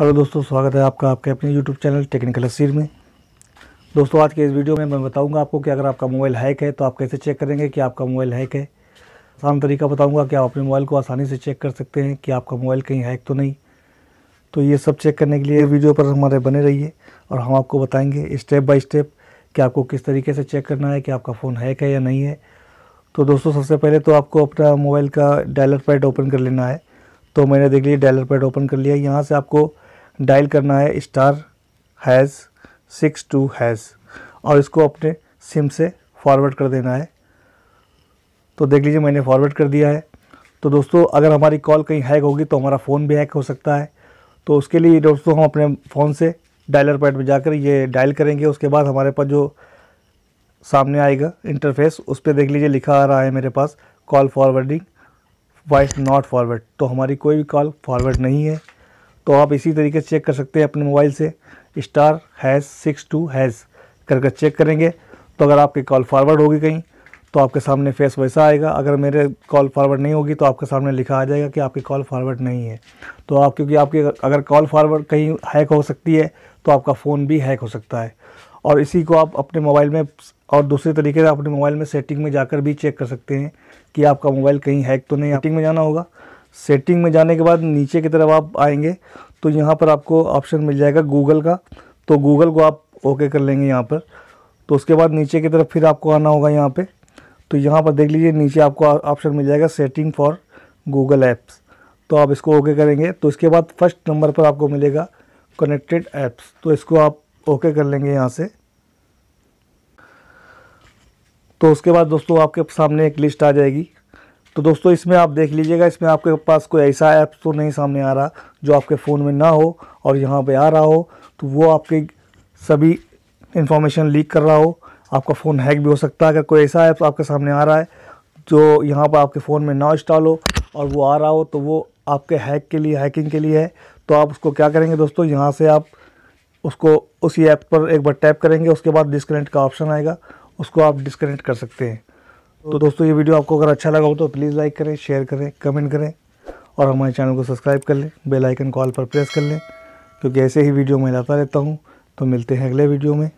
hello दोस्तों स्वागत है आपका आपके अपने यूट्यूब चैनल टेक्निकल असीर में दोस्तों आज के इस वीडियो में मैं बताऊंगा आपको कि अगर आपका मोबाइल हैक है तो आप कैसे चेक करेंगे कि आपका मोबाइल हैक है आसान तरीका बताऊंगा कि आप अपने मोबाइल को आसानी से चेक कर सकते हैं कि आपका मोबाइल कहीं हैक तो नहीं तो ये सब चेक करने के लिए वीडियो पर हमारे बने रहिए और हम आपको बताएँगे स्टेप बाई स्टेप कि आपको किस तरीके से चेक करना है कि आपका फ़ोन हैक है या नहीं है तो दोस्तों सबसे पहले तो आपको अपना मोबाइल का डायलर पैड ओपन कर लेना है तो मैंने देख लिया डायलर पैड ओपन कर लिया यहाँ से आपको डायल करना है star hash six two hash और इसको अपने सिम से फॉरवर्ड कर देना है तो देख लीजिए मैंने फॉरवर्ड कर दिया है तो दोस्तों अगर हमारी कॉल कहीं हैक होगी तो हमारा फ़ोन भी हैक हो सकता है तो उसके लिए दोस्तों हम अपने फ़ोन से डायलर पैड में जाकर ये डायल करेंगे उसके बाद हमारे पास जो सामने आएगा इंटरफेस उस पर देख लीजिए लिखा आ रहा है मेरे पास call forwarding wise not forward तो हमारी कोई भी कॉल फॉरवर्ड नहीं है तो आप इसी तरीके से चेक कर सकते हैं अपने मोबाइल से star hash six two hash कर कर चेक करेंगे तो अगर आपकी कॉल फॉरवर्ड होगी कहीं तो आपके सामने फेस वैसा आएगा अगर मेरे कॉल फॉरवर्ड नहीं होगी तो आपके सामने लिखा आ जाएगा कि आपकी कॉल फॉरवर्ड नहीं है तो आप क्योंकि आपकी अगर कॉल फॉरवर्ड कहीं हैक हो सकती है तो आपका फ़ोन भी हैक हो सकता है और इसी को आप अपने मोबाइल में और दूसरे तरीके से अपने मोबाइल में सेटिंग में जाकर भी चेक कर सकते हैं कि आपका मोबाइल कहीं हैक तो नहीं सेटिंग में जाना होगा सेटिंग में जाने के बाद नीचे की तरफ आप आएंगे तो यहाँ पर आपको ऑप्शन मिल जाएगा गूगल का तो गूगल को आप ओके कर लेंगे यहाँ पर तो उसके बाद नीचे की तरफ फिर आपको आना होगा यहाँ पे तो यहाँ पर देख लीजिए नीचे आपको ऑप्शन मिल जाएगा सेटिंग फॉर गूगल ऐप्स तो आप इसको ओके करेंगे तो इसके बाद फर्स्ट नंबर पर आपको मिलेगा कनेक्टेड ऐप्स तो इसको आप ओके कर लेंगे यहाँ से तो उसके बाद दोस्तों आपके सामने एक लिस्ट आ जाएगी तो दोस्तों इसमें आप देख लीजिएगा इसमें आपके पास कोई ऐसा ऐप तो नहीं सामने आ रहा जो आपके फ़ोन में ना हो और यहाँ पे आ रहा हो तो वो आपके सभी इन्फॉर्मेशन लीक कर रहा हो आपका फ़ोन हैक भी हो सकता है अगर कोई ऐसा ऐप आपके सामने आ रहा है जो यहाँ पर आपके फ़ोन में ना इंस्टॉल हो और वो आ रहा हो तो वो आपके हैक के लिए हैकिंग के लिए है तो आप उसको क्या करेंगे दोस्तों यहाँ से आप उसको उसी ऐप पर एक बार टैप करेंगे उसके बाद डिसकनेक्ट का ऑप्शन आएगा उसको आप डिसकनेक्ट कर सकते हैं तो दोस्तों ये वीडियो आपको अगर अच्छा लगा हो तो प्लीज़ लाइक करें शेयर करें कमेंट करें और हमारे चैनल को सब्सक्राइब कर लें बेल आइकन कॉल पर प्रेस कर लें क्योंकि ऐसे ही वीडियो मैं लाता रहता हूँ तो मिलते हैं अगले वीडियो में